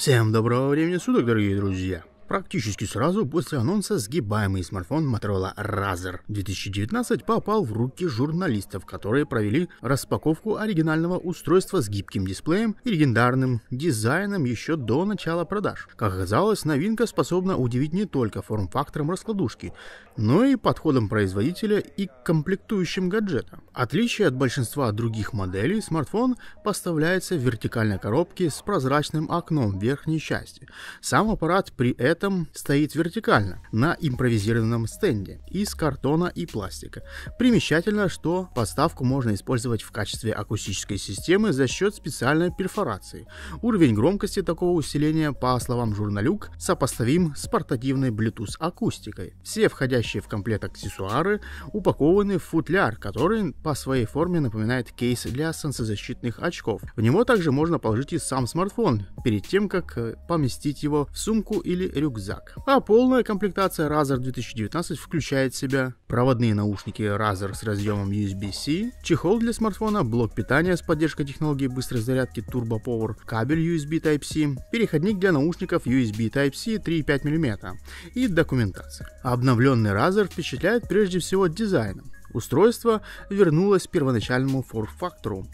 Всем доброго времени суток, дорогие друзья! Практически сразу после анонса сгибаемый смартфон Motorola Razer 2019 попал в руки журналистов, которые провели распаковку оригинального устройства с гибким дисплеем и легендарным дизайном еще до начала продаж. Как оказалось, новинка способна удивить не только форм-фактором раскладушки, но и подходом производителя и комплектующим гаджета. Отличие от большинства других моделей, смартфон поставляется в вертикальной коробке с прозрачным окном в верхней части. Сам аппарат при этом этом стоит вертикально на импровизированном стенде из картона и пластика. Примечательно, что подставку можно использовать в качестве акустической системы за счет специальной перфорации. Уровень громкости такого усиления, по словам журналюк, сопоставим с портативной Bluetooth акустикой. Все входящие в комплект аксессуары упакованы в футляр, который по своей форме напоминает кейс для солнцезащитных очков. В него также можно положить и сам смартфон, перед тем как поместить его в сумку или рюкзак рюкзак. А полная комплектация Razer 2019 включает в себя проводные наушники Razer с разъемом USB-C, чехол для смартфона, блок питания с поддержкой технологии быстрой зарядки Turbo Power, кабель USB Type-C, переходник для наушников USB Type-C 3,5 мм и документация. Обновленный Razer впечатляет прежде всего дизайном. Устройство вернулось к первоначальному форм-фактору,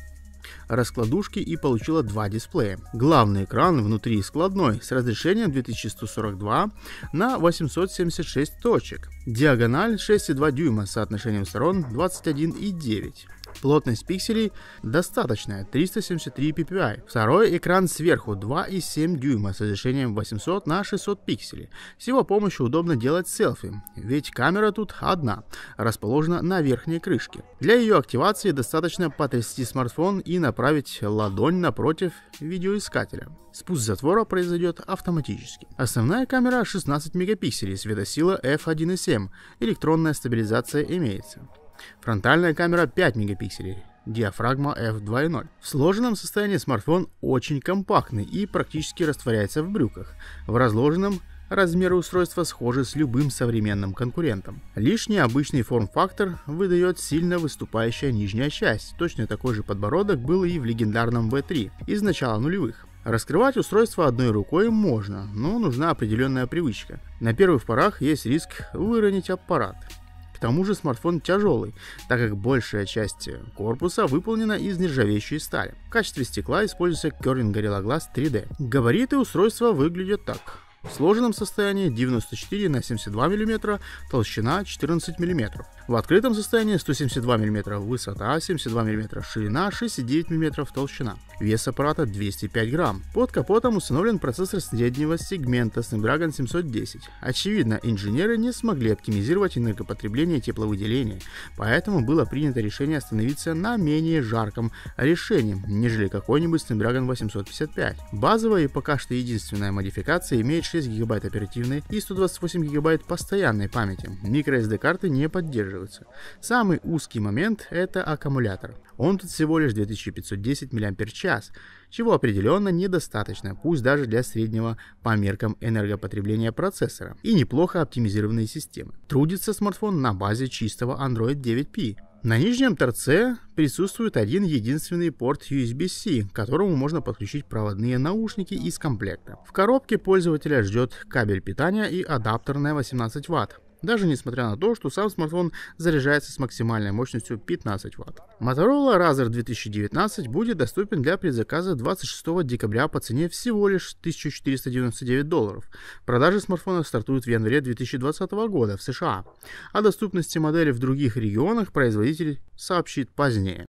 раскладушки и получила два дисплея. Главный экран внутри складной с разрешением 2142 на 876 точек. Диагональ 6,2 дюйма с соотношением сторон 21,9. Плотность пикселей достаточная 373 ppi. Второй экран сверху 2,7 дюйма с разрешением 800 на 600 пикселей. С его помощью удобно делать селфи, ведь камера тут одна, расположена на верхней крышке. Для ее активации достаточно потрясти смартфон и направить ладонь напротив видеоискателя. Спуск затвора произойдет автоматически. Основная камера 16 мегапикселей, светосила f1.7, электронная стабилизация имеется. Фронтальная камера 5 мегапикселей, диафрагма f2.0. В сложенном состоянии смартфон очень компактный и практически растворяется в брюках. В разложенном размеры устройства схожи с любым современным конкурентом. Лишний обычный форм-фактор выдает сильно выступающая нижняя часть, точно такой же подбородок был и в легендарном V3 из начала нулевых. Раскрывать устройство одной рукой можно, но нужна определенная привычка. На первых порах есть риск выронить аппарат. К тому же смартфон тяжелый, так как большая часть корпуса выполнена из нержавеющей стали. В качестве стекла используется Curling Gorilla Glass 3D. Габариты устройства выглядят так. В сложенном состоянии 94 на 72 мм, толщина 14 мм. В открытом состоянии 172 мм высота, 72 мм ширина, 6,9 мм толщина. Вес аппарата 205 грамм. Под капотом установлен процессор среднего сегмента Snapdragon 710. Очевидно, инженеры не смогли оптимизировать энергопотребление и тепловыделение, поэтому было принято решение остановиться на менее жарком решении, нежели какой-нибудь Snapdragon 855. Базовая и пока что единственная модификация имеет 6 гигабайт оперативной и 128 гигабайт постоянной памяти. MicroSD карты не поддерживаются. Самый узкий момент это аккумулятор. Он тут всего лишь 2510 мАч, чего определенно недостаточно, пусть даже для среднего по меркам энергопотребления процессора и неплохо оптимизированной системы. Трудится смартфон на базе чистого Android 9P, на нижнем торце присутствует один единственный порт USB-C, к которому можно подключить проводные наушники из комплекта. В коробке пользователя ждет кабель питания и адаптер на 18 Вт даже несмотря на то, что сам смартфон заряжается с максимальной мощностью 15 Вт. Motorola Razr 2019 будет доступен для предзаказа 26 декабря по цене всего лишь 1499 долларов. Продажи смартфона стартуют в январе 2020 года в США. О доступности модели в других регионах производитель сообщит позднее.